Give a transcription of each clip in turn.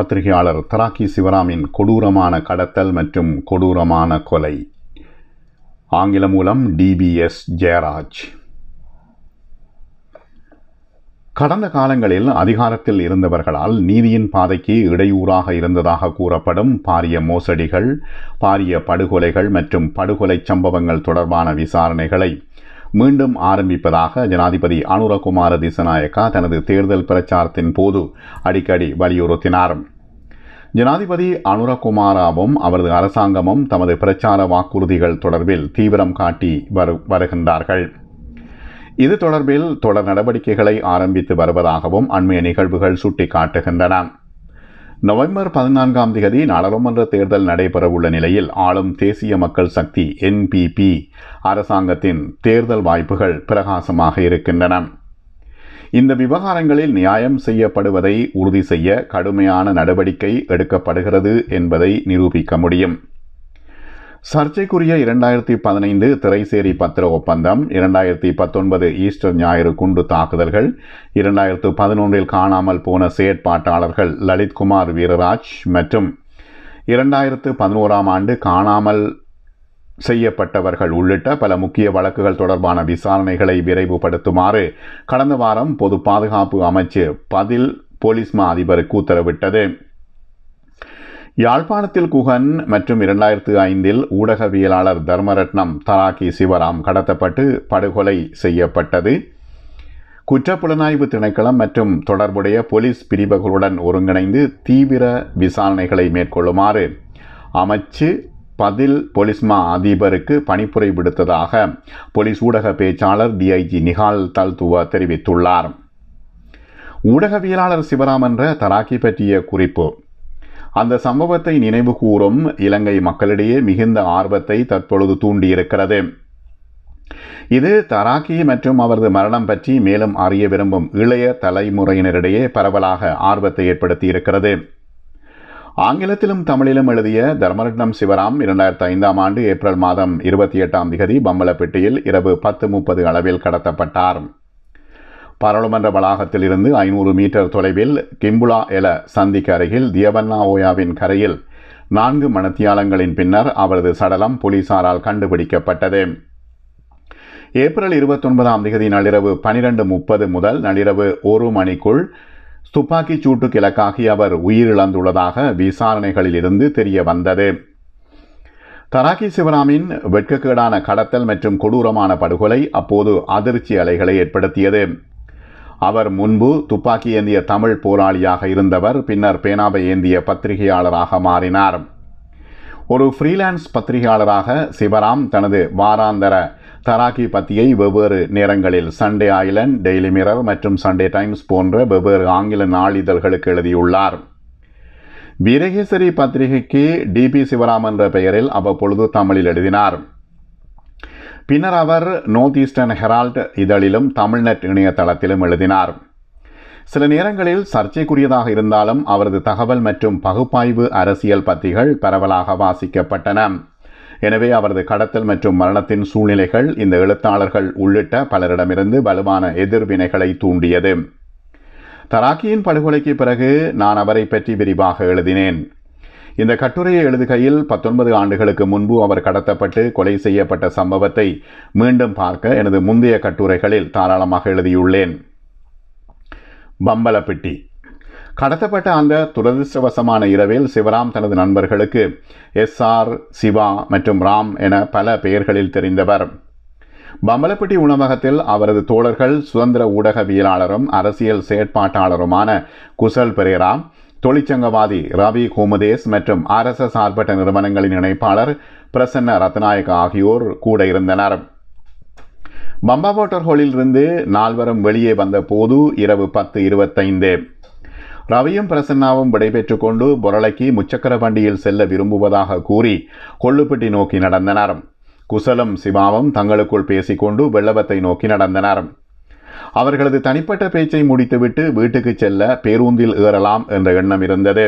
பத்திரிகையாளர் தராக்கி சிவராமின் கொடூரமான கடத்தல் மற்றும் கொடூரமான கொலை ஆங்கில மூலம் டிபிஎஸ் ஜெயராஜ் கடந்த காலங்களில் அதிகாரத்தில் இருந்தவர்களால் நீதியின் பாதைக்கு இடையூறாக இருந்ததாக கூறப்படும் பாரிய மோசடிகள் பாரிய படுகொலைகள் மற்றும் படுகொலை சம்பவங்கள் தொடர்பான விசாரணைகளை மீண்டும் ஆரம்பிப்பதாக ஜனாதிபதி அனுரகுமார திசநாயக்கா தனது தேர்தல் பிரச்சாரத்தின் போது அடிக்கடி வலியுறுத்தினார் ஜனாதிபதி அனுரகுமாராவும் அவரது அரசாங்கமும் தமது பிரச்சார வாக்குறுதிகள் தொடர்பில் தீவிரம் காட்டி வரு வருகின்றார்கள் இது தொடர்பில் தொடர் நடவடிக்கைகளை ஆரம்பித்து வருவதாகவும் அண்மைய நிகழ்வுகள் சுட்டிக்காட்டுகின்றன நவம்பர் பதினான்காம் தேதி நாடாளுமன்ற தேர்தல் நடைபெறவுள்ள நிலையில் ஆளும் தேசிய மக்கள் சக்தி என்பிபி அரசாங்கத்தின் தேர்தல் வாய்ப்புகள் பிரகாசமாக இருக்கின்றன இந்த விவகாரங்களில் நியாயம் செய்யப்படுவதை உறுதி செய்ய கடுமையான நடவடிக்கை எடுக்கப்படுகிறது என்பதை நிரூபிக்க முடியும் சர்ச்சைக்குரிய இரண்டாயிரத்தி பதினைந்து திரைசேரி பத்திர ஒப்பந்தம் இரண்டாயிரத்தி பத்தொன்பது ஈஸ்டர் ஞாயிறு குண்டு தாக்குதல்கள் இரண்டாயிரத்து பதினொன்றில் காணாமல் போன செயற்பாட்டாளர்கள் லலித்குமார் வீரராஜ் மற்றும் இரண்டாயிரத்து பதினோராம் ஆண்டு காணாமல் செய்யப்பட்டவர்கள் உள்ளிட்ட பல முக்கிய வழக்குகள் தொடர்பான விசாரணைகளை விரைவுபடுத்துமாறு கடந்த வாரம் பொது பாதுகாப்பு அமைச்சு பதில் போலீஸ் மா அதிபருக்கு உத்தரவிட்டது யாழ்ப்பாணத்தில் குகன் மற்றும் இரண்டாயிரத்து ஐந்தில் ஊடகவியலாளர் தர்மரத்னம் தராக்கி சிவராம் கடத்தப்பட்டு படுகொலை செய்யப்பட்டது குற்றப்புலனாய்வு திணைக்களம் மற்றும் தொடர்புடைய போலீஸ் பிரிவுகளுடன் ஒருங்கிணைந்து தீவிர விசாரணைகளை மேற்கொள்ளுமாறு அமைச்சு பதில் போலீஸ்மா அதிபருக்கு பணிப்புரை விடுத்ததாக போலீஸ் ஊடக பேச்சாளர் டிஐஜி நிகால் தல்துவா தெரிவித்துள்ளார் ஊடகவியலாளர் சிவராம் என்ற தராக்கி பற்றிய குறிப்பு அந்த சம்பவத்தை நினைவு கூறும் இலங்கை மக்களிடையே மிகுந்த ஆர்வத்தை தற்பொழுது தூண்டியிருக்கிறது இது தராக்கி மற்றும் அவரது மரணம் பற்றி மேலும் அறிய விரும்பும் இளைய தலைமுறையினரிடையே பரவலாக ஆர்வத்தை ஏற்படுத்தி இருக்கிறது ஆங்கிலத்திலும் தமிழிலும் எழுதிய தர்மரட்னம் சிவராம் இரண்டாயிரத்தி ஐந்தாம் ஆண்டு ஏப்ரல் மாதம் இருபத்தி எட்டாம் திகதி பம்பலப்பேட்டையில் இரவு பத்து முப்பது அளவில் கடத்தப்பட்டார் பாராளுமன்ற வளாகத்தில் இருந்து ஐநூறு மீட்டர் தொலைவில் கிம்புலா எல சந்திக்கு அருகில் தியவன்னா ஓயாவின் கரையில் நான்கு மணத்தியாலங்களின் பின்னர் அவரது சடலம் போலீசாரால் கண்டுபிடிக்கப்பட்டது ஏப்ரல் இருபத்தொன்பதாம் தேதி நள்ளிரவு பனிரெண்டு முப்பது முதல் நள்ளிரவு ஒரு மணிக்குள் துப்பாக்கி சூட்டுக்கு இலக்காகி அவர் உயிரிழந்துள்ளதாக விசாரணைகளில் இருந்து தெரிய வந்தது தராக்கி சிவராமின் வெட்கக்கேடான கடத்தல் மற்றும் கொடூரமான படுகொலை அப்போது அதிர்ச்சி அலைகளை ஏற்படுத்தியது அவர் முன்பு துப்பாக்கி ஏந்திய தமிழ் போராளியாக இருந்தவர் பின்னர் பேனாவை ஏந்திய பத்திரிகையாளராக மாறினார் ஒரு ஃப்ரீலான்ஸ் பத்திரிகையாளராக சிவராம் தனது வாராந்தர தராக்கி பத்தியை வெவ்வேறு நேரங்களில் சண்டே ஐலண்ட் டெய்லி மிரர் மற்றும் சண்டே டைம்ஸ் போன்ற வெவ்வேறு ஆங்கில நாளிதழ்களுக்கு எழுதியுள்ளார் வீரகேசரி பத்திரிகைக்கு டிபி சிவராம் என்ற பெயரில் அவ்வப்பொழுது தமிழில் எழுதினார் பின்னர் அவர் நோர்த் ஈஸ்டர்ன் ஹெரால்ட் இதழிலும் தமிழ்நெட் இணையதளத்திலும் எழுதினார் சில நேரங்களில் சர்ச்சைக்குரியதாக இருந்தாலும் அவரது தகவல் மற்றும் பகுப்பாய்வு அரசியல் பத்திகள் பரவலாக வாசிக்கப்பட்டன எனவே அவரது கடத்தல் மற்றும் மரணத்தின் சூழ்நிலைகள் இந்த எழுத்தாளர்கள் உள்ளிட்ட பலரிடமிருந்து வலுவான எதிர்வினைகளை தூண்டியது தராக்கியின் படுகொலைக்கு பிறகு நான் அவரை பற்றி விரிவாக எழுதினேன் இந்த கட்டுரையை எழுதுகையில் பத்தொன்பது ஆண்டுகளுக்கு முன்பு அவர் கடத்தப்பட்டு கொலை செய்யப்பட்ட சம்பவத்தை மீண்டும் பார்க்க எனது முந்தைய கட்டுரைகளில் தாராளமாக எழுதியுள்ளேன் பம்பலப்பிட்டி கடத்தப்பட்ட அந்த துரதிருஷ்டவசமான இரவில் சிவராம் தனது நண்பர்களுக்கு எஸ் ஆர் சிவா மற்றும் ராம் என பல பெயர்களில் தெரிந்தவர் பம்பலப்பட்டி உணவகத்தில் அவரது தோழர்கள் சுதந்திர ஊடகவியலாளரும் அரசியல் செயற்பாட்டாளருமான குசல் பெரேரா தொழிற்சங்கவாதி ரவி ஹோமதேஸ் மற்றும் ஆர்எஸ்எஸ் சார்பற்ற நிறுவனங்களின் இணைப்பாளர் பிரசன்ன ரத்நாயக் ஆகியோர் கூட இருந்தனர் வாட்டர் ஹோலிலிருந்து நால்வரும் வெளியே வந்த போது இரவு பத்து இருபத்தைந்து ரவியும் பிரசன்னாவும் விடைபெற்று கொண்டு பொரளைக்கு முச்சக்கர வண்டியில் செல்ல விரும்புவதாக கூறி கொள்ளுப்பட்டி நோக்கி நடந்தனர் குசலும் சிவாவும் தங்களுக்குள் பேசிக்கொண்டு வெள்ளவத்தை நோக்கி நடந்தனர் அவர்களது தனிப்பட்ட பேச்சை முடித்துவிட்டு வீட்டுக்கு செல்ல பேருந்தில் ஏறலாம் என்ற எண்ணம் இருந்தது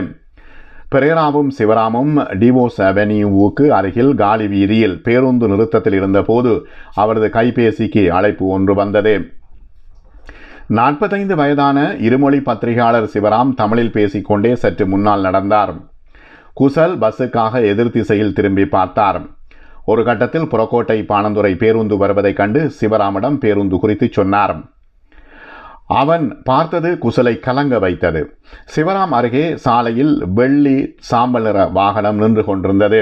பிரேராவும் சிவராமும் டிவோஸ் அவென்யூவுக்கு அருகில் காலி வீதியில் பேருந்து நிறுத்தத்தில் இருந்தபோது அவரது கைபேசிக்கு அழைப்பு ஒன்று வந்தது நாற்பத்தைந்து வயதான இருமொழி பத்திரிகையாளர் சிவராம் தமிழில் பேசிக்கொண்டே சற்று முன்னால் நடந்தார் குசல் பஸ்ஸுக்காக எதிர் திசையில் திரும்பி பார்த்தார் ஒரு கட்டத்தில் புறக்கோட்டை பாணந்துரை பேருந்து வருவதைக் கண்டு சிவராமிடம் பேருந்து குறித்து சொன்னார் அவன் பார்த்தது குசலை கலங்க வைத்தது சிவராம் அருகே சாலையில் வெள்ளி சாம்பல் நிற வாகனம் நின்று கொண்டிருந்தது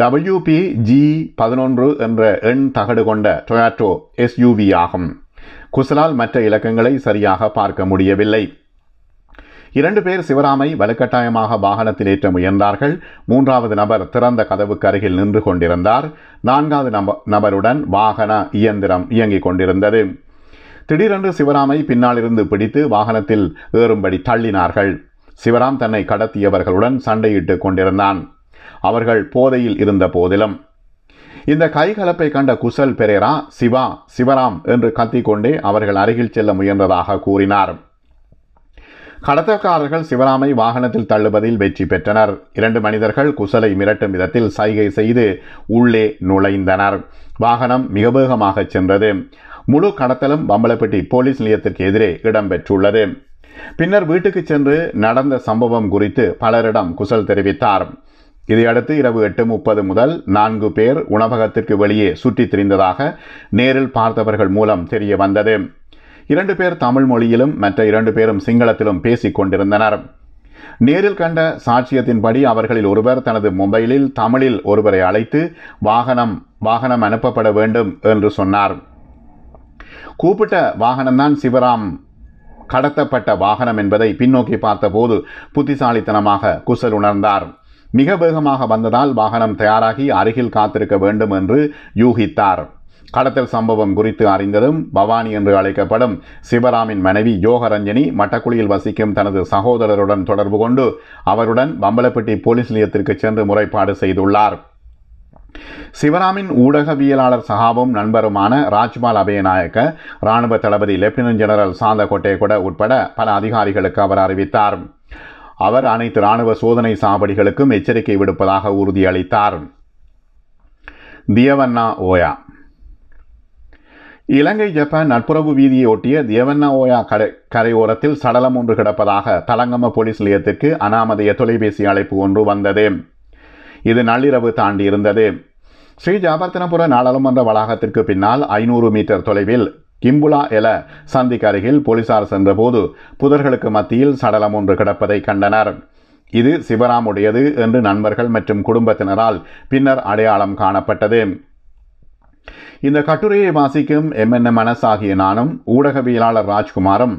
டபிள்யூபி ஜி பதினொன்று என்ற எண் தகடு கொண்ட டொயாட்டோ எஸ்யூவி ஆகும் குசலால் மற்ற இலக்கங்களை சரியாக பார்க்க முடியவில்லை இரண்டு பேர் சிவராமை வலுக்கட்டாயமாக வாகனத்தில் ஏற்ற முயன்றார்கள் மூன்றாவது நபர் திறந்த கதவுக்கு அருகில் நின்று கொண்டிருந்தார் நான்காவது நபருடன் வாகன இயந்திரம் இயங்கிக் கொண்டிருந்தது திடீரென்று சிவராமை பின்னாலிருந்து பிடித்து வாகனத்தில் ஏறும்படி தள்ளினார்கள் சிவராம் தன்னை கடத்தியவர்களுடன் சண்டையிட்டு கொண்டிருந்தான் அவர்கள் போதையில் இருந்த போதிலும் இந்த கைகலப்பை கண்ட குசல் பெரேரா சிவா சிவராம் என்று கத்திக்கொண்டே அவர்கள் அருகில் செல்ல முயன்றதாக கூறினார் கடத்தக்காரர்கள் சிவராமை வாகனத்தில் தள்ளுவதில் வெற்றி பெற்றனர் இரண்டு மனிதர்கள் குசலை மிரட்டும் விதத்தில் சைகை செய்து உள்ளே நுழைந்தனர் வாகனம் மிக வேகமாக சென்றது முழு கடத்தலும் பம்பலப்பட்டி போலீஸ் நிலையத்திற்கு எதிரே இடம்பெற்றுள்ளது பின்னர் வீட்டுக்கு சென்று நடந்த சம்பவம் குறித்து பலரிடம் குசல் தெரிவித்தார் இதையடுத்து இரவு எட்டு முப்பது முதல் நான்கு பேர் உணவகத்திற்கு வெளியே சுற்றித் திரிந்ததாக நேரில் பார்த்தவர்கள் மூலம் தெரிய வந்தது இரண்டு பேர் தமிழ் மொழியிலும் மற்ற இரண்டு பேரும் சிங்களத்திலும் பேசிக் கொண்டிருந்தனர் நேரில் கண்ட சாட்சியத்தின்படி அவர்களில் ஒருவர் தனது மொபைலில் தமிழில் ஒருவரை அழைத்து வாகனம் வாகனம் அனுப்பப்பட வேண்டும் என்று சொன்னார் கூப்பிட்ட வாகனம்தான் சிவராம் கடத்தப்பட்ட வாகனம் என்பதை பின்னோக்கி பார்த்தபோது புத்திசாலித்தனமாக குசல் உணர்ந்தார் மிக வேகமாக வந்ததால் வாகனம் தயாராகி அருகில் காத்திருக்க வேண்டும் என்று யூகித்தார் கடத்தல் சம்பவம் குறித்து அறிந்ததும் பவானி என்று அழைக்கப்படும் சிவராமின் மனைவி யோகரஞ்சனி மட்டக்குழியில் வசிக்கும் தனது சகோதரருடன் தொடர்பு கொண்டு அவருடன் பம்பலப்பட்டி போலீஸ் நிலையத்திற்கு சென்று முறைப்பாடு செய்துள்ளார் சிவராமின் ஊடகவியலாளர் சகாவும் நண்பருமான ராஜ்பால் அபயநாயக்க இராணுவ தளபதி லெப்டினன்ட் ஜெனரல் சாந்த கூட உட்பட பல அதிகாரிகளுக்கு அவர் அறிவித்தார் அவர் அனைத்து இராணுவ சோதனை சாவடிகளுக்கும் எச்சரிக்கை விடுப்பதாக உறுதியளித்தார் தியவண்ணா ஓயா இலங்கை ஜப்பான் நட்புறவு வீதியை வீதியொட்டிய தேவன்னாவோயா கடை கரையோரத்தில் சடலம் ஒன்று கிடப்பதாக தலங்கம போலீஸ் நிலையத்திற்கு அனாமதைய தொலைபேசி அழைப்பு ஒன்று வந்தது இது நள்ளிரவு தாண்டி இருந்தது ஸ்ரீ ஜாபர்த்தனபுர நாடாளுமன்ற வளாகத்திற்கு பின்னால் ஐநூறு மீட்டர் தொலைவில் கிம்புலா எல சந்திக்கு அருகில் போலீசார் சென்றபோது புதர்களுக்கு மத்தியில் சடலம் ஒன்று கிடப்பதை கண்டனர் இது சிவராமுடையது என்று நண்பர்கள் மற்றும் குடும்பத்தினரால் பின்னர் அடையாளம் காணப்பட்டது இந்த கட்டுரையை வாசிக்கும் எம்என்எம் மனசாகிய நானும் ஊடகவியலாளர் ராஜ்குமாரும்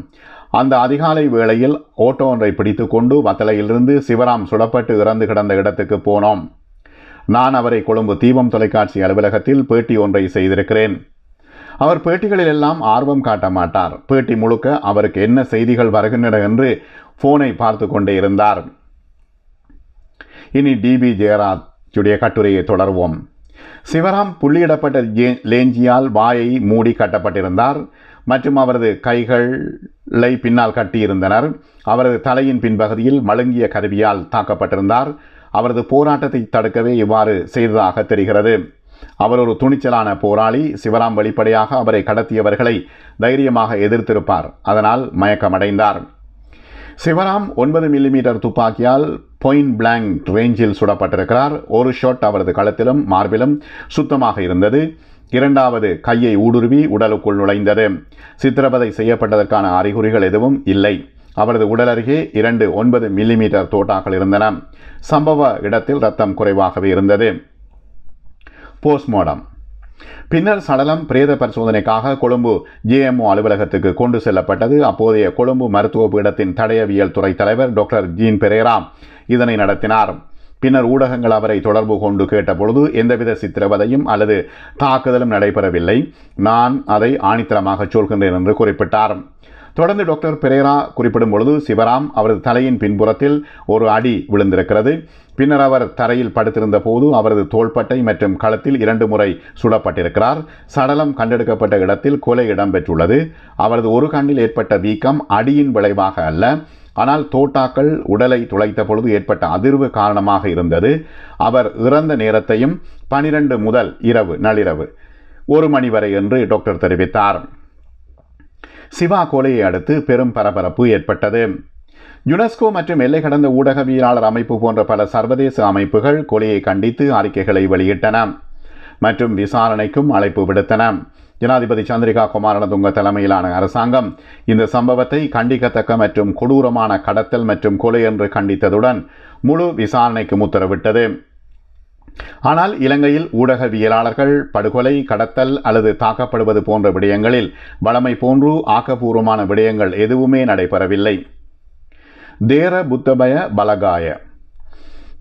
அந்த அதிகாலை வேளையில் ஓட்டோ ஒன்றை பிடித்து கொண்டு வத்தலையிலிருந்து சிவராம் சுடப்பட்டு இறந்து கிடந்த இடத்துக்கு போனோம் நான் அவரை கொழும்பு தீபம் தொலைக்காட்சி அலுவலகத்தில் பேட்டி ஒன்றை செய்திருக்கிறேன் அவர் பேட்டிகளிலெல்லாம் ஆர்வம் காட்ட மாட்டார் பேட்டி முழுக்க அவருக்கு என்ன செய்திகள் வருகின்றன என்று ஃபோனை பார்த்து கொண்டே இருந்தார் இனி டிபி ஜெயராஜுடைய கட்டுரையை தொடர்வோம் சிவராம் புள்ளியிடப்பட்ட லேஞ்சியால் வாயை மூடி கட்டப்பட்டிருந்தார் மற்றும் அவரது கைகளை பின்னால் கட்டியிருந்தனர் அவரது தலையின் பின்பகுதியில் மழுங்கிய கருவியால் தாக்கப்பட்டிருந்தார் அவரது போராட்டத்தை தடுக்கவே இவ்வாறு செய்ததாக தெரிகிறது அவர் ஒரு துணிச்சலான போராளி சிவராம் வெளிப்படையாக அவரை கடத்தியவர்களை தைரியமாக எதிர்த்திருப்பார் அதனால் மயக்கமடைந்தார் சிவராம் ஒன்பது மில்லிமீட்டர் துப்பாக்கியால் பொயின் பிளாங்க் ரேஞ்சில் சுடப்பட்டிருக்கிறார் ஒரு ஷாட் அவரது களத்திலும் மார்பிலும் சுத்தமாக இருந்தது இரண்டாவது கையை ஊடுருவி உடலுக்குள் நுழைந்தது சித்திரவதை செய்யப்பட்டதற்கான அறிகுறிகள் எதுவும் இல்லை அவரது உடல் அருகே இரண்டு ஒன்பது மில்லிமீட்டர் தோட்டாக்கள் இருந்தன சம்பவ இடத்தில் ரத்தம் குறைவாகவே இருந்தது போஸ்ட்மார்டம் பின்னர் சடலம் பிரேத பரிசோதனைக்காக கொழும்பு ஜேஎம்ஓ அலுவலகத்துக்கு கொண்டு செல்லப்பட்டது அப்போதைய கொழும்பு மருத்துவ பீடத்தின் தடயவியல் துறை தலைவர் டாக்டர் ஜீன் பெரேரா இதனை நடத்தினார் பின்னர் ஊடகங்கள் அவரை தொடர்பு கொண்டு கேட்டபொழுது எந்தவித சித்திரவதையும் அல்லது தாக்குதலும் நடைபெறவில்லை நான் அதை ஆணித்தரமாக சொல்கின்றேன் என்று குறிப்பிட்டார் தொடர்ந்து டாக்டர் பெரேரா குறிப்பிடும் பொழுது சிவராம் அவரது தலையின் பின்புறத்தில் ஒரு அடி விழுந்திருக்கிறது பின்னர் அவர் தரையில் படுத்திருந்த போது அவரது தோள்பட்டை மற்றும் களத்தில் இரண்டு முறை சுடப்பட்டிருக்கிறார் சடலம் கண்டெடுக்கப்பட்ட இடத்தில் கொலை இடம்பெற்றுள்ளது அவரது ஒரு கண்ணில் ஏற்பட்ட வீக்கம் அடியின் விளைவாக அல்ல ஆனால் தோட்டாக்கள் உடலை துளைத்த பொழுது ஏற்பட்ட அதிர்வு காரணமாக இருந்தது அவர் இறந்த நேரத்தையும் பனிரெண்டு முதல் இரவு நள்ளிரவு ஒரு மணி வரை என்று டாக்டர் தெரிவித்தார் சிவா கொலையை அடுத்து பெரும் பரபரப்பு ஏற்பட்டது யுனெஸ்கோ மற்றும் எல்லை கடந்த ஊடகவியலாளர் அமைப்பு போன்ற பல சர்வதேச அமைப்புகள் கொலையை கண்டித்து அறிக்கைகளை வெளியிட்டன மற்றும் விசாரணைக்கும் அழைப்பு விடுத்தன ஜனாதிபதி சந்திரிகா குமாரணதுங்க தலைமையிலான அரசாங்கம் இந்த சம்பவத்தை கண்டிக்கத்தக்க மற்றும் கொடூரமான கடத்தல் மற்றும் கொலை என்று கண்டித்ததுடன் முழு விசாரணைக்கும் உத்தரவிட்டது ஆனால் இலங்கையில் ஊடகவியலாளர்கள் படுகொலை கடத்தல் அல்லது தாக்கப்படுவது போன்ற விடயங்களில் வளமை போன்று ஆக்கப்பூர்வமான விடயங்கள் எதுவுமே நடைபெறவில்லை தேர புத்தபய பலகாய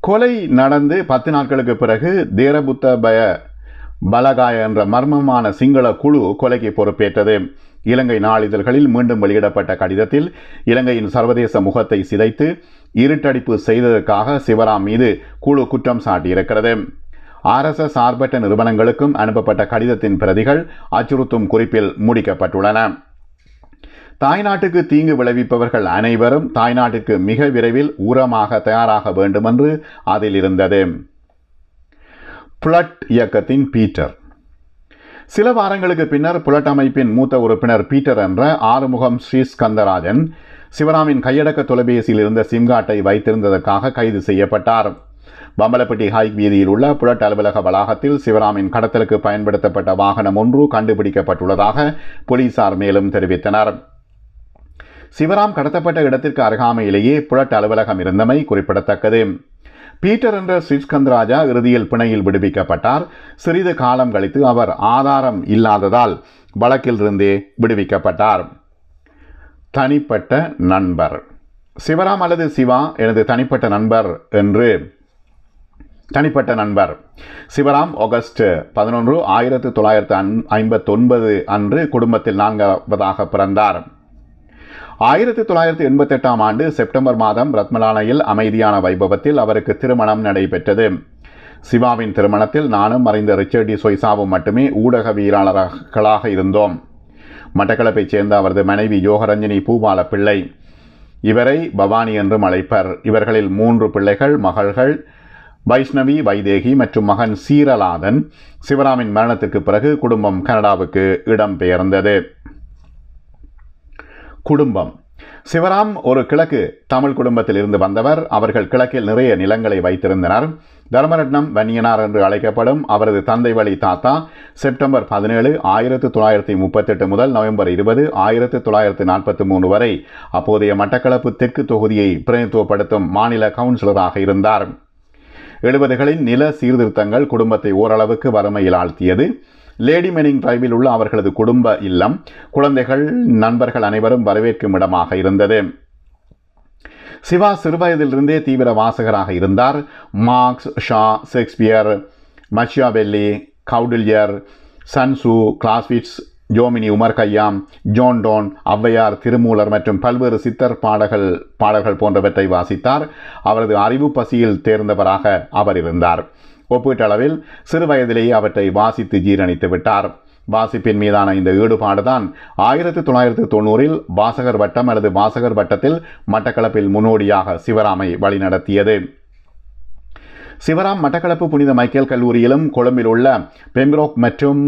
கொலை நடந்து பத்து நாட்களுக்கு பிறகு தேரபுத்தபய பலகாய என்ற மர்மமான சிங்கள குழு கொலைக்கு பொறுப்பேற்றது இலங்கை நாளிதழ்களில் மீண்டும் வெளியிடப்பட்ட கடிதத்தில் இலங்கையின் சர்வதேச முகத்தை சிதைத்து இருட்டடிப்பு செய்ததற்காக சிவராம் மீது குழு குற்றம் சாட்டியிருக்கிறது ஆர்எஸ்எஸ் சார்பற்ற நிறுவனங்களுக்கும் அனுப்பப்பட்ட கடிதத்தின் பிரதிகள் அச்சுறுத்தும் குறிப்பில் முடிக்கப்பட்டுள்ளன தாய்நாட்டுக்கு தீங்கு விளைவிப்பவர்கள் அனைவரும் தாய்நாட்டுக்கு மிக விரைவில் உரமாக தயாராக வேண்டுமென்று அதில் இருந்தது பிளட் இயக்கத்தின் பீட்டர் சில வாரங்களுக்கு பின்னர் புலட்டமைப்பின் மூத்த உறுப்பினர் பீட்டர் என்ற ஆறுமுகம் ஸ்ரீ ஸ்கந்தராஜன் சிவராமின் கையடக்க தொலைபேசியில் இருந்த சிம்காட்டை வைத்திருந்ததற்காக கைது செய்யப்பட்டார் பம்பலப்பட்டி ஹைக் வீதியில் உள்ள புலட் அலுவலக வளாகத்தில் சிவராமின் கடத்தலுக்கு பயன்படுத்தப்பட்ட வாகனம் ஒன்று கண்டுபிடிக்கப்பட்டுள்ளதாக போலீசார் மேலும் தெரிவித்தனர் சிவராம் கடத்தப்பட்ட இடத்திற்கு அருகாமையிலேயே புலட் அலுவலகம் இருந்தமை குறிப்பிடத்தக்கது பீட்டர் என்ற ஸ்ரீஸ்கந்த் ராஜா இறுதியில் பிணையில் விடுவிக்கப்பட்டார் சிறிது காலம் கழித்து அவர் ஆதாரம் இல்லாததால் வழக்கிலிருந்தே விடுவிக்கப்பட்டார் தனிப்பட்ட நண்பர் சிவராம் அல்லது சிவா எனது தனிப்பட்ட நண்பர் என்று தனிப்பட்ட நண்பர் சிவராம் ஆகஸ்ட் பதினொன்று ஆயிரத்தி தொள்ளாயிரத்து ஐம்பத்தொன்பது அன்று குடும்பத்தில் நான்காவதாக பிறந்தார் ஆயிரத்தி தொள்ளாயிரத்தி எண்பத்தெட்டாம் ஆண்டு செப்டம்பர் மாதம் ரத்மலானையில் அமைதியான வைபவத்தில் அவருக்கு திருமணம் நடைபெற்றது சிவாவின் திருமணத்தில் நானும் மறைந்த ரிச்சர்டி சொய்சாவும் மட்டுமே ஊடகவியலாளர்களாக இருந்தோம் மட்டக்களப்பைச் சேர்ந்த அவரது மனைவி யோகரஞ்சினி பூபால பிள்ளை இவரை பவானி என்றும் அழைப்பர் இவர்களில் மூன்று பிள்ளைகள் மகள்கள் வைஷ்ணவி வைதேகி மற்றும் மகன் சீரலாதன் சிவராமின் மரணத்திற்கு பிறகு குடும்பம் கனடாவுக்கு இடம்பெயர்ந்தது குடும்பம் சிவராம் ஒரு கிழக்கு தமிழ் குடும்பத்தில் இருந்து வந்தவர் அவர்கள் கிழக்கில் நிறைய நிலங்களை வைத்திருந்தனர் தர்மரட்னம் வன்னியனார் என்று அழைக்கப்படும் அவரது தந்தை வழி தாத்தா செப்டம்பர் பதினேழு ஆயிரத்து தொள்ளாயிரத்தி முப்பத்தெட்டு முதல் நவம்பர் இருபது ஆயிரத்து தொள்ளாயிரத்து நாற்பத்தி மூன்று வரை அப்போதைய மட்டக்களப்பு தெற்கு தொகுதியை பிரதிநிதித்துவப்படுத்தும் மாநில கவுன்சிலராக இருந்தார் எழுபதுகளின் நில சீர்திருத்தங்கள் குடும்பத்தை ஓரளவுக்கு வறுமையில் ஆழ்த்தியது லேடி மெனிங் டிரைவில் உள்ள அவர்களது குடும்ப இல்லம் குழந்தைகள் நண்பர்கள் அனைவரும் வரவேற்கும் இடமாக இருந்தது சிவா சிறுவயதிலிருந்தே தீவிர வாசகராக இருந்தார் மார்க்ஸ் ஷா ஷேக்ஸ்பியர் மச்சியாபெல்லி கவுடில்யர் Sun Tzu Clausewitz Jomini Omar Khayyam John Donne Avvaiyar Thirumoolar மற்றும் பல்வேறு சித்தர் பாடல்கள் பாடல்கள் போன்றவற்றை வாசித்தார் அவரது அறிவு பசியில் தேர்ந்தவராக அவர் இருந்தார் ஒப்பீட்டளவில் சிறுவயதிலேயே அவற்றை வாசித்து ஜீரணித்து விட்டார் வாசிப்பின் மீதான இந்த ஈடுபாடுதான் ஆயிரத்தி தொள்ளாயிரத்தி தொண்ணூறில் வாசகர் வட்டம் அல்லது வாசகர் வட்டத்தில் மட்டக்களப்பில் முன்னோடியாக சிவராமை வழிநடத்தியது சிவராம் மட்டக்களப்பு புனித மைக்கேல் கல்லூரியிலும் கொழும்பில் உள்ள பெம்ரோக் மற்றும்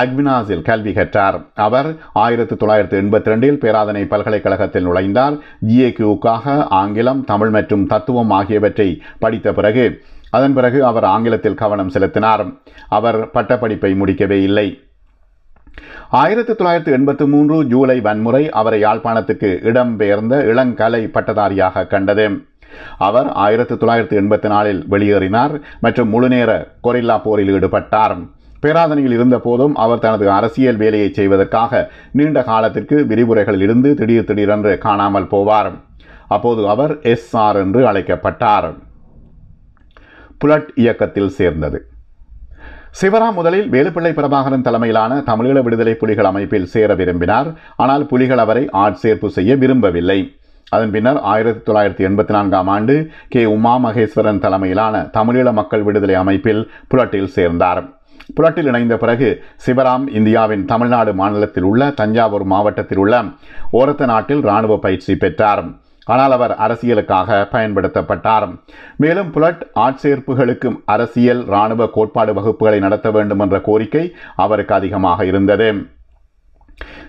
அக்வினாஸில் கல்வி கற்றார் அவர் ஆயிரத்தி தொள்ளாயிரத்தி எண்பத்தி ரெண்டில் பேராதனை பல்கலைக்கழகத்தில் நுழைந்தார் ஜிஏக்யூக்காக ஆங்கிலம் தமிழ் மற்றும் தத்துவம் ஆகியவற்றை படித்த பிறகு அதன் பிறகு அவர் ஆங்கிலத்தில் கவனம் செலுத்தினார் அவர் பட்டப்படிப்பை முடிக்கவே இல்லை ஆயிரத்தி தொள்ளாயிரத்தி எண்பத்தி மூன்று ஜூலை வன்முறை அவரை யாழ்ப்பாணத்துக்கு இடம்பெயர்ந்த இளங்கலை பட்டதாரியாக கண்டது அவர் ஆயிரத்தி தொள்ளாயிரத்தி எண்பத்தி நாலில் வெளியேறினார் மற்றும் முழுநேர கொரில்லா போரில் ஈடுபட்டார் பேராதனையில் இருந்த போதும் அவர் தனது அரசியல் வேலையை செய்வதற்காக நீண்ட காலத்திற்கு விரிவுரைகளில் இருந்து திடீர் திடீரென்று காணாமல் போவார் அப்போது அவர் எஸ் ஆர் என்று அழைக்கப்பட்டார் புலட் இயக்கத்தில் சேர்ந்தது சிவரா முதலில் வேலுப்பிள்ளை பிரபாகரன் தலைமையிலான தமிழீழ விடுதலை புலிகள் அமைப்பில் சேர விரும்பினார் ஆனால் புலிகள் அவரை ஆட்சேர்ப்பு செய்ய விரும்பவில்லை அதன் பின்னர் ஆயிரத்தி தொள்ளாயிரத்தி எண்பத்தி நான்காம் ஆண்டு கே உமா மகேஸ்வரன் தலைமையிலான தமிழீழ மக்கள் விடுதலை அமைப்பில் புலட்டில் சேர்ந்தார் புலட்டில் இணைந்த பிறகு சிவராம் இந்தியாவின் தமிழ்நாடு மாநிலத்தில் உள்ள தஞ்சாவூர் மாவட்டத்தில் உள்ள ஓரத்த நாட்டில் இராணுவ பயிற்சி பெற்றார் ஆனால் அவர் அரசியலுக்காக பயன்படுத்தப்பட்டார் மேலும் புலட் ஆட்சேர்ப்புகளுக்கும் அரசியல் இராணுவ கோட்பாடு வகுப்புகளை நடத்த வேண்டும் என்ற கோரிக்கை அவருக்கு அதிகமாக இருந்தது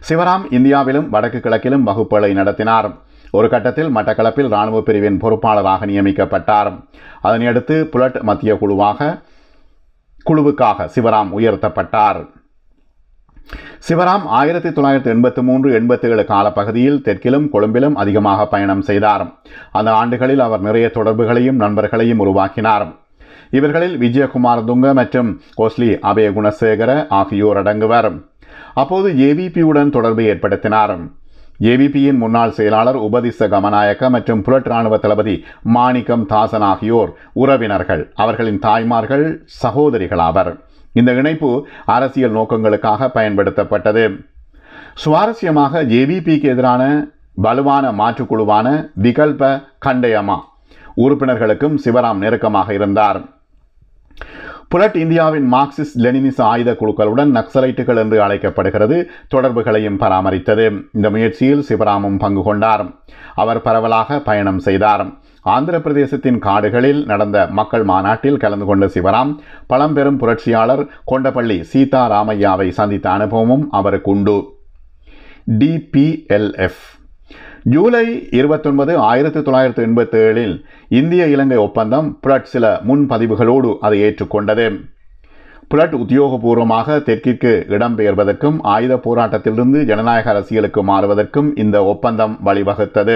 சிவராம் இந்தியாவிலும் வடக்கு கிழக்கிலும் வகுப்புகளை நடத்தினார் ஒரு கட்டத்தில் மட்டக்களப்பில் ராணுவ பிரிவின் பொறுப்பாளராக நியமிக்கப்பட்டார் அதனையடுத்து புலட் மத்திய குழுவாக குழுவுக்காக சிவராம் உயர்த்தப்பட்டார் சிவராம் ஆயிரத்தி தொள்ளாயிரத்தி எண்பத்தி மூன்று எண்பத்தி ஏழு காலப்பகுதியில் தெற்கிலும் கொழும்பிலும் அதிகமாக பயணம் செய்தார் அந்த ஆண்டுகளில் அவர் நிறைய தொடர்புகளையும் நண்பர்களையும் உருவாக்கினார் இவர்களில் விஜயகுமார் துங்க மற்றும் கோஸ்லி அபய குணசேகர ஆகியோர் அடங்குவர் அப்போது ஏவிபியுடன் தொடர்பு ஏற்படுத்தினார் ஏவிபியின் முன்னாள் செயலாளர் உபதிச கமநாயக்க மற்றும் புலட் ராணுவ தளபதி மாணிக்கம் தாசன் ஆகியோர் உறவினர்கள் அவர்களின் தாய்மார்கள் சகோதரிகள் ஆவர் இந்த இணைப்பு அரசியல் நோக்கங்களுக்காக பயன்படுத்தப்பட்டது சுவாரஸ்யமாக ஜேபிபிக்கு எதிரான வலுவான மாற்றுக்குழுவான விகல்ப கண்டயமா உறுப்பினர்களுக்கும் சிவராம் நெருக்கமாக இருந்தார் புலட் இந்தியாவின் மார்க்சிஸ்ட் லெனினிச ஆயுத குழுக்களுடன் நக்சலைட்டுகள் என்று அழைக்கப்படுகிறது தொடர்புகளையும் பராமரித்தது இந்த முயற்சியில் சிவராமும் பங்கு கொண்டார் அவர் பரவலாக பயணம் செய்தார் ஆந்திர பிரதேசத்தின் காடுகளில் நடந்த மக்கள் மாநாட்டில் கலந்து கொண்ட சிவராம் பழம்பெரும் புரட்சியாளர் கொண்டபள்ளி சீதாராமையாவை சந்தித்த அனுபவமும் அவருக்கு உண்டு டிபிஎல்எஃப் ஜூலை இருபத்தொன்பது ஆயிரத்தி தொள்ளாயிரத்தி எண்பத்தி ஏழில் இந்திய இலங்கை ஒப்பந்தம் புரட் சில முன்பதிவுகளோடு அதை ஏற்றுக்கொண்டது புரட் உத்தியோகபூர்வமாக தெற்கிற்கு இடம்பெயர்வதற்கும் ஆயுத போராட்டத்திலிருந்து ஜனநாயக அரசியலுக்கு மாறுவதற்கும் இந்த ஒப்பந்தம் வழிவகுத்தது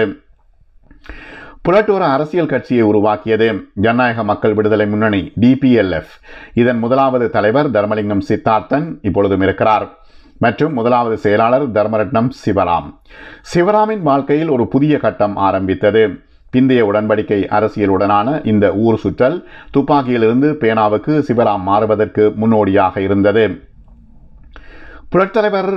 புலட்டோர அரசியல் கட்சியை உருவாக்கியது ஜனநாயக மக்கள் விடுதலை முன்னணி டிபிஎல்எஃப் இதன் முதலாவது தலைவர் தர்மலிங்கம் சித்தார்த்தன் இப்பொழுதும் இருக்கிறார் மற்றும் முதலாவது செயலாளர் தர்மரட்னம் சிவராம் சிவராமின் வாழ்க்கையில் ஒரு புதிய கட்டம் ஆரம்பித்தது பிந்தைய உடன்படிக்கை அரசியலுடனான இந்த ஊர் சுற்றல் துப்பாக்கியிலிருந்து பேனாவுக்கு சிவராம் மாறுவதற்கு முன்னோடியாக இருந்தது புலத்தலைவர்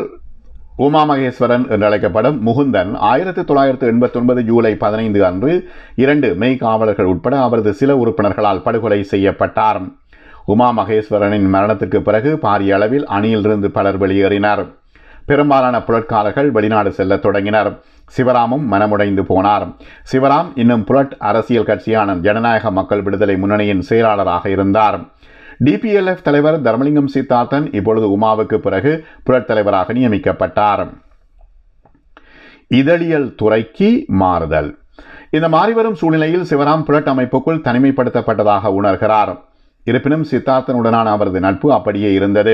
உமாமகேஸ்வரன் என்றழைக்கப்படும் முகுந்தன் ஆயிரத்தி தொள்ளாயிரத்து எண்பத்தி ஒன்பது ஜூலை பதினைந்து அன்று இரண்டு மெய் காவலர்கள் உட்பட அவரது சில உறுப்பினர்களால் படுகொலை செய்யப்பட்டார் உமா மகேஸ்வரனின் மரணத்திற்கு பிறகு பாரிய அளவில் அணியிலிருந்து பலர் வெளியேறினர் பெரும்பாலான புலட்காரர்கள் வெளிநாடு செல்ல தொடங்கினர் சிவராமும் மனமுடைந்து போனார் சிவராம் இன்னும் புலட் அரசியல் கட்சியான ஜனநாயக மக்கள் விடுதலை முன்னணியின் செயலாளராக இருந்தார் டிபிஎல்எஃப் தலைவர் தர்மலிங்கம் சித்தார்த்தன் இப்பொழுது உமாவுக்கு பிறகு தலைவராக நியமிக்கப்பட்டார் இதழியல் துறைக்கு மாறுதல் இந்த மாறிவரும் சூழ்நிலையில் சிவராம் புரட் அமைப்புக்குள் தனிமைப்படுத்தப்பட்டதாக உணர்கிறார் இருப்பினும் சித்தார்த்தனுடனான அவரது நட்பு அப்படியே இருந்தது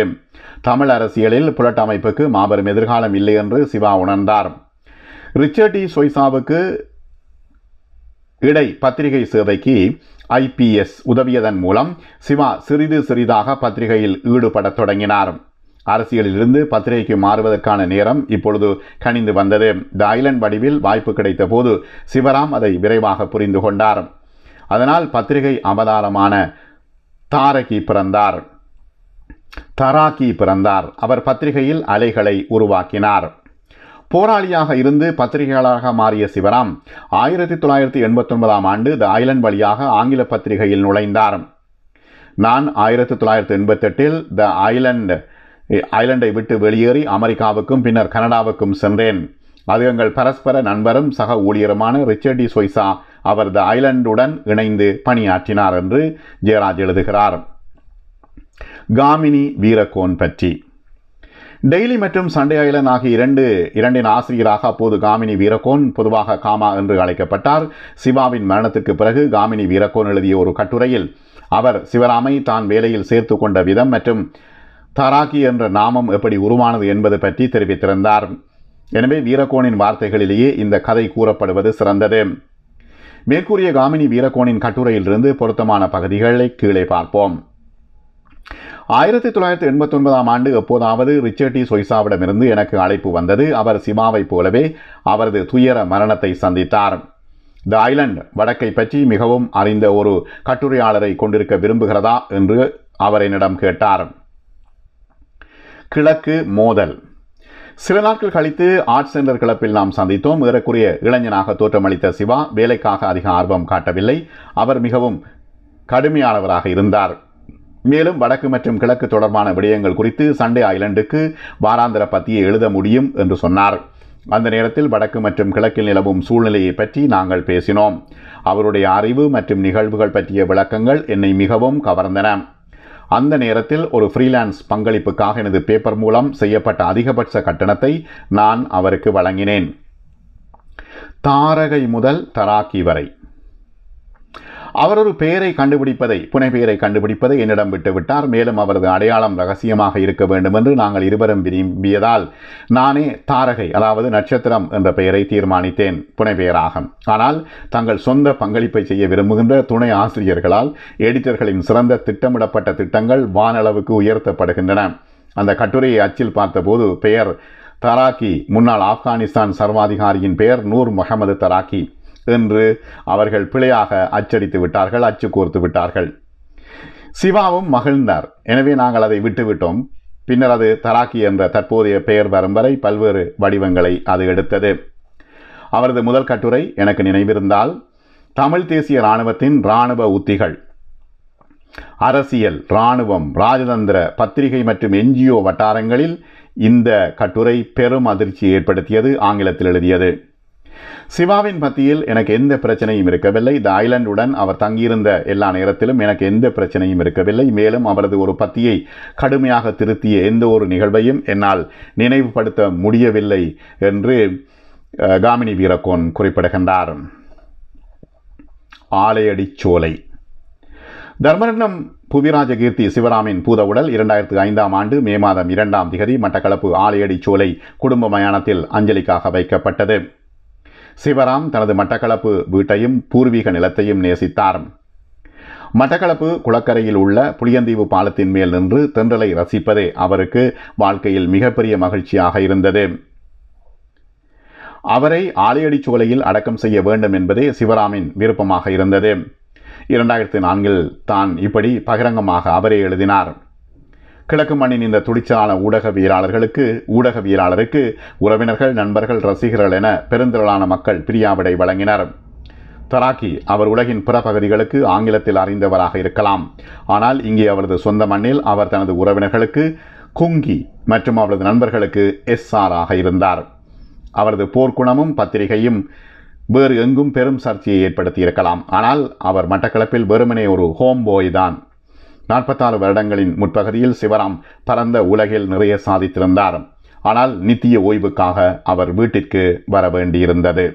தமிழ் அரசியலில் புரட் அமைப்புக்கு மாபெரும் எதிர்காலம் இல்லை என்று சிவா உணர்ந்தார் ரிச்சர்ட் இ சொய்சாவுக்கு இடை பத்திரிகை சேவைக்கு ஐபிஎஸ் உதவியதன் மூலம் சிவா சிறிது சிறிதாக பத்திரிகையில் ஈடுபடத் தொடங்கினார் அரசியலிலிருந்து பத்திரிகைக்கு மாறுவதற்கான நேரம் இப்பொழுது கணிந்து வந்தது த ஐலண்ட் வடிவில் வாய்ப்பு கிடைத்த போது சிவராம் அதை விரைவாக புரிந்து கொண்டார் அதனால் பத்திரிகை அவதாரமான தாரகி பிறந்தார் தராக்கி பிறந்தார் அவர் பத்திரிகையில் அலைகளை உருவாக்கினார் போராளியாக இருந்து பத்திரிகையாளராக மாறிய சிவராம் ஆயிரத்தி தொள்ளாயிரத்தி எண்பத்தொன்பதாம் ஆண்டு த ஐலண்ட் வழியாக ஆங்கில பத்திரிகையில் நுழைந்தார் நான் ஆயிரத்தி தொள்ளாயிரத்தி எண்பத்தெட்டில் த ஐலண்ட் ஐலண்டை விட்டு வெளியேறி அமெரிக்காவுக்கும் பின்னர் கனடாவுக்கும் சென்றேன் அது எங்கள் பரஸ்பர நண்பரும் சக ஊழியருமான ரிச்சர்டி சொய்சா அவர் த ஐலண்டுடன் இணைந்து பணியாற்றினார் என்று ஜெயராஜ் எழுதுகிறார் காமினி வீரகோன் பற்றி டெய்லி மற்றும் சண்டே ஐலன் ஆகிய இரண்டு இரண்டின் ஆசிரியராக அப்போது காமினி வீரகோன் பொதுவாக காமா என்று அழைக்கப்பட்டார் சிவாவின் மரணத்துக்கு பிறகு காமினி வீரகோன் எழுதிய ஒரு கட்டுரையில் அவர் சிவராமை தான் வேலையில் சேர்த்து கொண்ட விதம் மற்றும் தராக்கி என்ற நாமம் எப்படி உருவானது என்பது பற்றி தெரிவித்திருந்தார் எனவே வீரகோனின் வார்த்தைகளிலேயே இந்த கதை கூறப்படுவது சிறந்தது மேற்கூறிய காமினி வீரகோனின் கட்டுரையிலிருந்து பொருத்தமான பகுதிகளை கீழே பார்ப்போம் ஆயிரத்தி தொள்ளாயிரத்தி எண்பத்தி ஒன்பதாம் ஆண்டு எப்போதாவது ரிச்சர்டி சொய்சாவிடமிருந்து எனக்கு அழைப்பு வந்தது அவர் சிமாவைப் போலவே அவரது துயர மரணத்தை சந்தித்தார் த ஐலண்ட் வடக்கை பற்றி மிகவும் அறிந்த ஒரு கட்டுரையாளரை கொண்டிருக்க விரும்புகிறதா என்று அவர் என்னிடம் கேட்டார் கிழக்கு மோதல் சில நாட்கள் கழித்து ஆர்ட் சென்டர் கிளப்பில் நாம் சந்தித்தோம் ஏறக்குரிய இளைஞனாக தோற்றமளித்த சிவா வேலைக்காக அதிக ஆர்வம் காட்டவில்லை அவர் மிகவும் கடுமையானவராக இருந்தார் மேலும் வடக்கு மற்றும் கிழக்கு தொடர்பான விடயங்கள் குறித்து சண்டே ஐலண்டுக்கு வாராந்திர பத்தியை எழுத முடியும் என்று சொன்னார் அந்த நேரத்தில் வடக்கு மற்றும் கிழக்கில் நிலவும் சூழ்நிலையை பற்றி நாங்கள் பேசினோம் அவருடைய அறிவு மற்றும் நிகழ்வுகள் பற்றிய விளக்கங்கள் என்னை மிகவும் கவர்ந்தன அந்த நேரத்தில் ஒரு ஃப்ரீலான்ஸ் பங்களிப்புக்காக எனது பேப்பர் மூலம் செய்யப்பட்ட அதிகபட்ச கட்டணத்தை நான் அவருக்கு வழங்கினேன் தாரகை முதல் தராக்கி வரை அவர் ஒரு பெயரை கண்டுபிடிப்பதை பெயரை கண்டுபிடிப்பதை என்னிடம் விட்டுவிட்டார் மேலும் அவரது அடையாளம் ரகசியமாக இருக்க வேண்டும் என்று நாங்கள் இருவரும் விரும்பியதால் நானே தாரகை அதாவது நட்சத்திரம் என்ற பெயரை தீர்மானித்தேன் பெயராக ஆனால் தங்கள் சொந்த பங்களிப்பை செய்ய விரும்புகின்ற துணை ஆசிரியர்களால் எடிட்டர்களின் சிறந்த திட்டமிடப்பட்ட திட்டங்கள் வானளவுக்கு உயர்த்தப்படுகின்றன அந்த கட்டுரையை அச்சில் பார்த்தபோது பெயர் தராக்கி முன்னாள் ஆப்கானிஸ்தான் சர்வாதிகாரியின் பெயர் நூர் முகமது தராக்கி என்று அவர்கள் பிழையாக அச்சடித்து விட்டார்கள் அச்சு கோர்த்து விட்டார்கள் சிவாவும் மகிழ்ந்தார் எனவே நாங்கள் அதை விட்டுவிட்டோம் பின்னர் அது தராக்கி என்ற தற்போதைய பெயர் வரும் வரை பல்வேறு வடிவங்களை அது எடுத்தது அவரது முதல் கட்டுரை எனக்கு நினைவிருந்தால் தமிழ் தேசிய இராணுவத்தின் இராணுவ உத்திகள் அரசியல் இராணுவம் ராஜதந்திர பத்திரிகை மற்றும் என்ஜிஓ வட்டாரங்களில் இந்த கட்டுரை பெரும் அதிர்ச்சி ஏற்படுத்தியது ஆங்கிலத்தில் எழுதியது சிவாவின் மத்தியில் எனக்கு எந்த பிரச்சனையும் இருக்கவில்லை இந்த ஐலண்டுடன் அவர் தங்கியிருந்த எல்லா நேரத்திலும் எனக்கு எந்த பிரச்சனையும் இருக்கவில்லை மேலும் அவரது ஒரு பத்தியை கடுமையாக திருத்திய எந்த ஒரு நிகழ்வையும் என்னால் நினைவுபடுத்த முடியவில்லை என்று காமினி வீரக்கோன் குறிப்பிடுகின்றார் ஆலையடிச்சோலை தர்மரண்டம் புவிராஜ கீர்த்தி சிவராமின் பூத உடல் இரண்டாயிரத்து ஐந்தாம் ஆண்டு மே மாதம் இரண்டாம் திகதி மட்டக்களப்பு ஆலையடிச்சோலை குடும்ப மயானத்தில் அஞ்சலிக்காக வைக்கப்பட்டது சிவராம் தனது மட்டக்களப்பு வீட்டையும் பூர்வீக நிலத்தையும் நேசித்தார் மட்டக்களப்பு குளக்கரையில் உள்ள புளியந்தீவு பாலத்தின் மேல் நின்று தென்றலை ரசிப்பதே அவருக்கு வாழ்க்கையில் மிகப்பெரிய மகிழ்ச்சியாக இருந்தது அவரை ஆலையடிச் சோலையில் அடக்கம் செய்ய வேண்டும் என்பதே சிவராமின் விருப்பமாக இருந்தது இரண்டாயிரத்தி நான்கில் தான் இப்படி பகிரங்கமாக அவரே எழுதினார் கிழக்கு மண்ணின் இந்த துடிச்சலான ஊடகவியலாளர்களுக்கு ஊடகவியலாளருக்கு உறவினர்கள் நண்பர்கள் ரசிகர்கள் என பெருந்திரளான மக்கள் பிரியாவிடை வழங்கினர் தராக்கி அவர் உலகின் பிற பகுதிகளுக்கு ஆங்கிலத்தில் அறிந்தவராக இருக்கலாம் ஆனால் இங்கே அவரது சொந்த மண்ணில் அவர் தனது உறவினர்களுக்கு குங்கி மற்றும் அவரது நண்பர்களுக்கு எஸ்ஆராக இருந்தார் அவரது போர்க்குணமும் பத்திரிகையும் வேறு எங்கும் பெரும் சர்ச்சையை ஏற்படுத்தியிருக்கலாம் ஆனால் அவர் மட்டக்களப்பில் வெறுமனே ஒரு ஹோம் போய் தான் நாற்பத்தாறு வருடங்களின் முற்பகுதியில் சிவராம் பரந்த உலகில் நிறைய சாதித்திருந்தார் ஆனால் நித்திய ஓய்வுக்காக அவர் வீட்டிற்கு வர வேண்டியிருந்தது